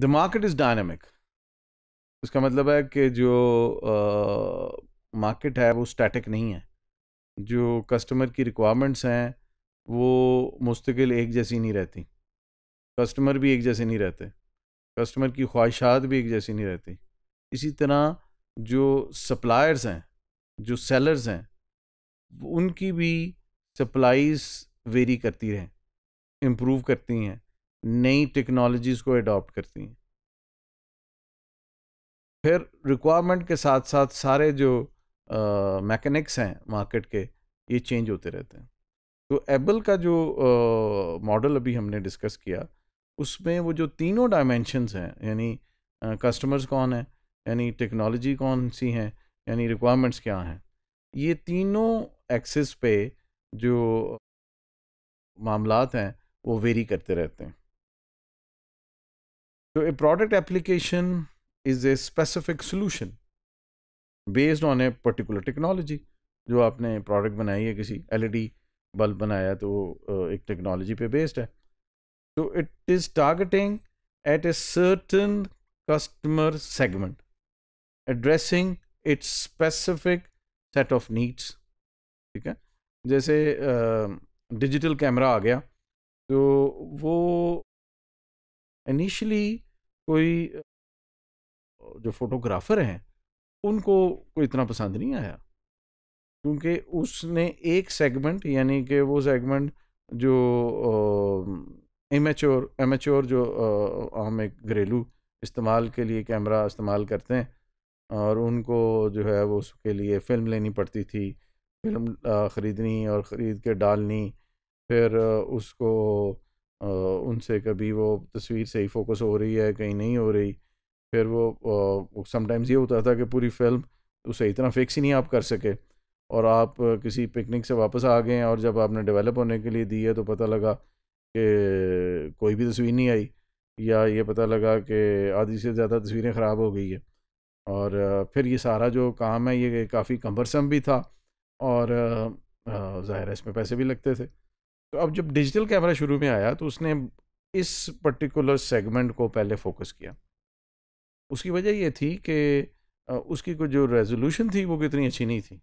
The market is dynamic उसका मतलब है कि जो मार्केट है वो स्टैटिक नहीं है जो कस्टमर की रिक्वायरमेंट्स हैं वो मुस्तकिल एक जैसी नहीं रहती कस्टमर भी एक जैसे नहीं रहते कस्टमर की ख्वाहिशात भी एक जैसी नहीं रहती इसी तरह जो सप्लायर्स हैं जो सेलर्स हैं उनकी भी सप्लाइज वेरी करती रहें इम्प्रूव करती हैं नई टेक्नोलॉजीज़ को अडॉप्ट करती हैं फिर रिक्वायरमेंट के साथ साथ सारे जो मैकेनिक्स हैं मार्केट के ये चेंज होते रहते हैं तो एबल का जो मॉडल अभी हमने डिस्कस किया उसमें वो जो तीनों डायमेंशंस हैं यानी कस्टमर्स कौन हैं यानी टेक्नोलॉजी कौन सी हैं यानी रिक्वायरमेंट्स क्या हैं ये तीनों एक्सेस पे जो मामलात हैं वो वेरी करते रहते हैं तो a product application is a specific solution based on a particular technology जो आपने प्रोडक्ट बनाई है किसी एल ई डी बल्ब बनाया तो एक टेक्नोलॉजी पे बेस्ड है तो it is targeting at a certain customer segment addressing its specific set of needs ठीक है जैसे डिजिटल कैमरा आ गया तो वो इनिशियली कोई जो फोटोग्राफर हैं उनको कोई इतना पसंद नहीं आया क्योंकि उसने एक सेगमेंट यानी कि वो सेगमेंट जो एमेच्योर एमेच्योर जो हम एक घरेलू इस्तेमाल के लिए कैमरा इस्तेमाल करते हैं और उनको जो है वो उसके लिए फ़िल्म लेनी पड़ती थी फिल्म ख़रीदनी और ख़रीद के डालनी फिर उसको उनसे कभी वो तस्वीर सही फोकस हो रही है कहीं नहीं हो रही फिर वो समटाइम्स ये होता था कि पूरी फिल्म उसे इतना फिक्स ही नहीं आप कर सके और आप किसी पिकनिक से वापस आ गए और जब आपने डेवलप होने के लिए दी है तो पता लगा कि कोई भी तस्वीर नहीं आई या ये पता लगा कि आधी से ज़्यादा तस्वीरें ख़राब हो गई है और फिर ये सारा जो काम है ये काफ़ी कम्बरसम भी था और ज़ाहिर है इसमें पैसे भी लगते थे तो अब जब डिजिटल कैमरा शुरू में आया तो उसने इस पर्टिकुलर सेगमेंट को पहले फोकस किया उसकी वजह ये थी कि उसकी को जो रेजोल्यूशन थी वो कितनी अच्छी नहीं थी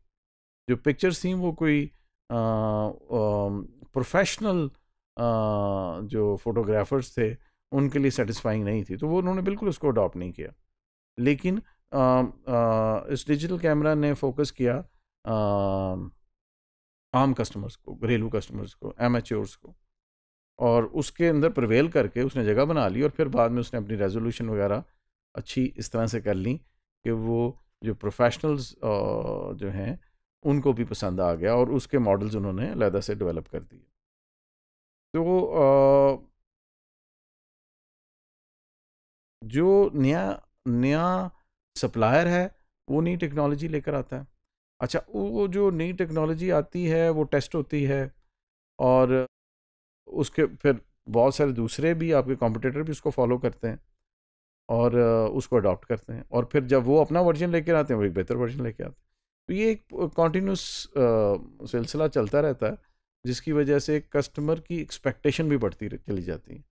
जो पिक्चर्स थी वो कोई प्रोफेशनल जो फोटोग्राफर्स थे उनके लिए सेटिस्फाइंग नहीं थी तो वो उन्होंने बिल्कुल उसको अडॉप्ट नहीं किया लेकिन आ, आ, इस डिजिटल कैमरा ने फोकस किया आ, आम कस्टमर्स को घरेलू कस्टमर्स को एम को और उसके अंदर प्रवेल करके उसने जगह बना ली और फिर बाद में उसने अपनी रेजोल्यूशन वगैरह अच्छी इस तरह से कर ली कि वो जो प्रोफेशनल्स जो हैं उनको भी पसंद आ गया और उसके मॉडल्स उन्होंने लहदा से डेवलप कर दिए तो जो नया नया सप्लायर है वो नई टेक्नोलॉजी लेकर आता है अच्छा वो जो नई टेक्नोलॉजी आती है वो टेस्ट होती है और उसके फिर बहुत सारे दूसरे भी आपके कॉम्पिटेटर भी उसको फॉलो करते हैं और उसको अडॉप्ट करते हैं और फिर जब वो अपना वर्जन लेकर आते हैं वो एक बेहतर वर्जन लेकर आते हैं तो ये एक कॉन्टीन्यूस सिलसिला चलता रहता है जिसकी वजह से कस्टमर की एक्सपेक्टेशन भी बढ़ती चली जाती है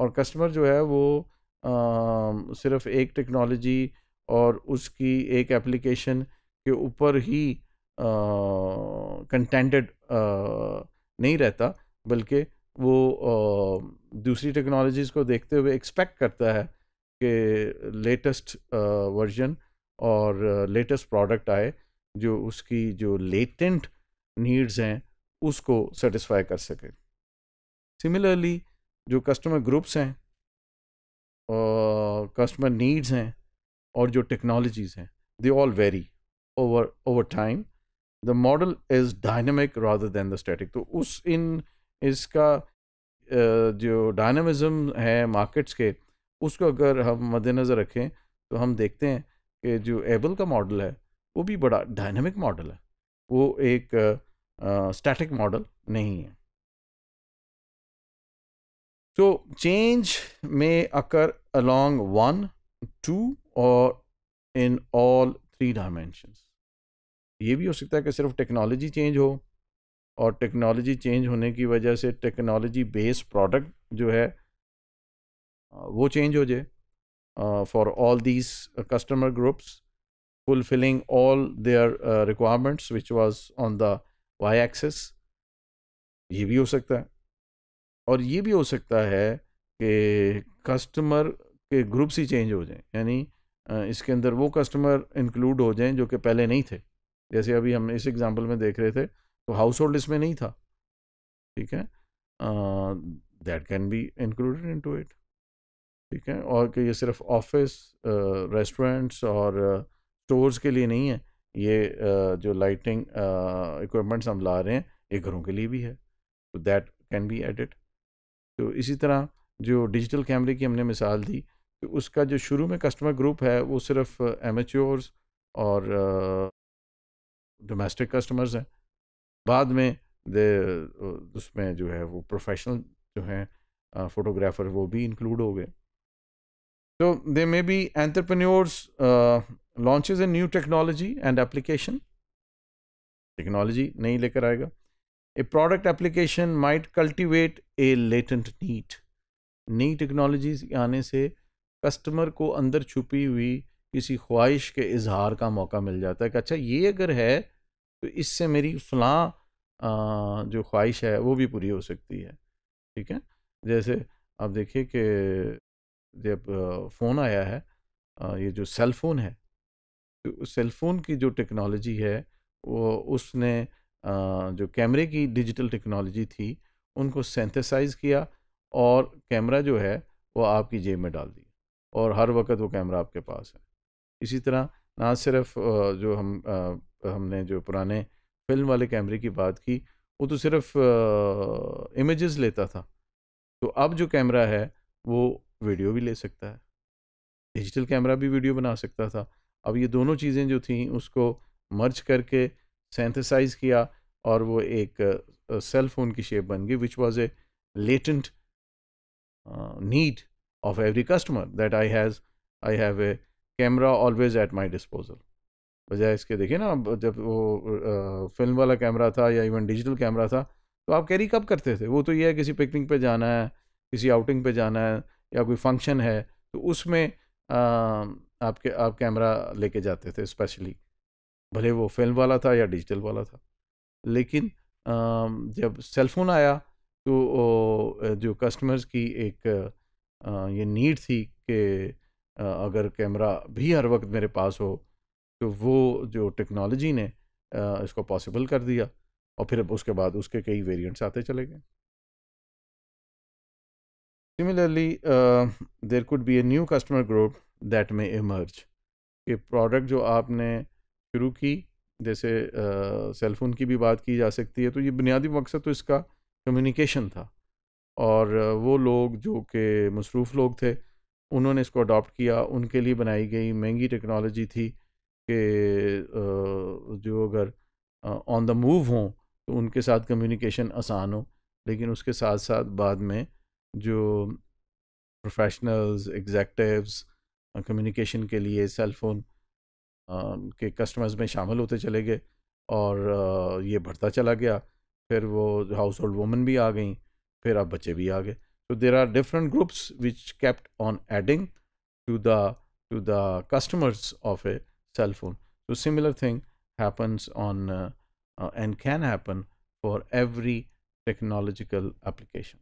और कस्टमर जो है वो आ, सिर्फ एक टेक्नोलॉजी और उसकी एक एप्लीकेशन के ऊपर ही कंटेंटेड नहीं रहता बल्कि वो आ, दूसरी टेक्नोलॉजीज़ को देखते हुए एक्सपेक्ट करता है कि लेटेस्ट वर्जन और लेटेस्ट प्रोडक्ट आए जो उसकी जो लेटेंट नीड्स हैं उसको सेटिस्फाई कर सके सिमिलरली जो कस्टमर ग्रुप्स हैं कस्टमर नीड्स हैं और जो टेक्नोलॉजीज़ हैं they all vary over over time the model is dynamic rather than the static तो उस इन इसका जो डायनामिज़म है मार्केट्स के उसको अगर हम मद्देनज़र रखें तो हम देखते हैं कि जो एबल का मॉडल है वो भी बड़ा डायनामिक मॉडल है वो एक स्टैटिक मॉडल नहीं है तो चेंज में अकर अलोंग वन टू और इन ऑल थ्री डायमेंशंस ये भी हो सकता है कि सिर्फ टेक्नोलॉजी चेंज हो और टेक्नोलॉजी चेंज होने की वजह से टेक्नोलॉजी बेस्ड प्रोडक्ट जो है वो चेंज हो जाए for all these customer groups fulfilling all their requirements which was on the Y axis ये भी हो सकता है और ये भी हो सकता है कि कस्टमर के ग्रुप्स ही चेंज हो जाएं यानी इसके अंदर वो कस्टमर इंक्लूड हो जाएं जो कि पहले नहीं थे जैसे अभी हम इस एग्जाम्पल में देख रहे थे तो हाउस होल्ड इसमें नहीं था ठीक है that can be included into it ठीक है और कि ये सिर्फ ऑफिस रेस्टोरेंट्स और स्टोर्स के लिए नहीं है ये uh, जो लाइटिंग इक्विपमेंट्स हम ला रहे हैं ये घरों के लिए भी है तो दैट कैन बी एडिट तो इसी तरह जो डिजिटल कैमरे की हमने मिसाल दी तो उसका जो शुरू में कस्टमर ग्रुप है वो सिर्फ एमेच्योर्स और डोमेस्टिक कस्टमर्स हैं बाद में दे uh, उसमें जो है वो प्रोफेशनल जो हैं फोटोग्राफर uh, वो भी इंक्लूड हो गए तो they may be entrepreneurs launches a new technology and application technology नहीं लेकर आएगा a product application might cultivate a latent need नई टेक्नोलॉजीज आने से कस्टमर को अंदर छुपी हुई किसी ख्वाहिश के इजहार का मौका मिल जाता है कि अच्छा ये अगर है तो इससे मेरी फलां जो ख्वाहिश है वो भी पूरी हो सकती है ठीक है जैसे आप देखिए कि जब फ़ोन आया है ये जो सेल फ़ोन है तो सेल फ़ोन की जो टेक्नोलॉजी है वो उसने जो कैमरे की डिजिटल टेक्नोलॉजी थी उनको सेंथेसाइज किया और कैमरा जो है वो आपकी जेब में डाल दिया और हर वक्त वो कैमरा आपके पास है इसी तरह ना सिर्फ जो हम हमने जो पुराने फिल्म वाले कैमरे की बात की वो तो सिर्फ इमेजेस लेता था तो अब जो कैमरा है वो वीडियो भी ले सकता है डिजिटल कैमरा भी वीडियो बना सकता था अब ये दोनों चीज़ें जो थीं उसको मर्ज करके सेंथिसाइज किया और वो एक सेल फोन की शेप बन गई which was a latent need of every customer that I has I have a camera always at my disposal बजाय इसके देखिए ना जब वो आ, फिल्म वाला कैमरा था या इवन डिजिटल कैमरा था तो आप कैरी कब करते थे वो तो ये है किसी पिकनिक पे जाना है किसी आउटिंग पे जाना है या कोई फंक्शन है तो उसमें आपके आप कैमरा लेके जाते थे स्पेशली भले वो फिल्म वाला था या डिजिटल वाला था लेकिन आ, जब सेलफोन आया तो जो कस्टमर्स की एक आ, ये नीड थी कि अगर कैमरा भी हर वक्त मेरे पास हो तो वो जो टेक्नोलॉजी ने इसको पॉसिबल कर दिया और फिर उसके बाद उसके कई वेरिएंट्स आते चले गए similarly there could be a new customer group that may emerge ये प्रोडक्ट जो आपने शुरू की जैसे सेलफोन की भी बात की जा सकती है तो ये बुनियादी मकसद तो इसका कम्युनिकेशन था और वो लोग जो कि मसरूफ़ लोग थे उन्होंने इसको अडॉप्ट किया उनके लिए बनाई गई महंगी टेक्नोलॉजी थी कि जो अगर ऑन द मूव हों तो उनके साथ कम्युनिकेशन आसान हो लेकिन उसके साथ साथ बाद में जो प्रोफेशनल्स एग्जैक्टिवस कम्युनिकेशन के लिए सेल फ़ोन के कस्टमर्स में शामिल होते चले गए और ये बढ़ता चला गया फिर वो हाउस होल्ड वुमेन भी आ गई फिर अब बच्चे भी आ गए So there are different groups which kept on adding to the to the customers of a cell phone. So similar thing happens on uh, uh, and can happen for every technological application.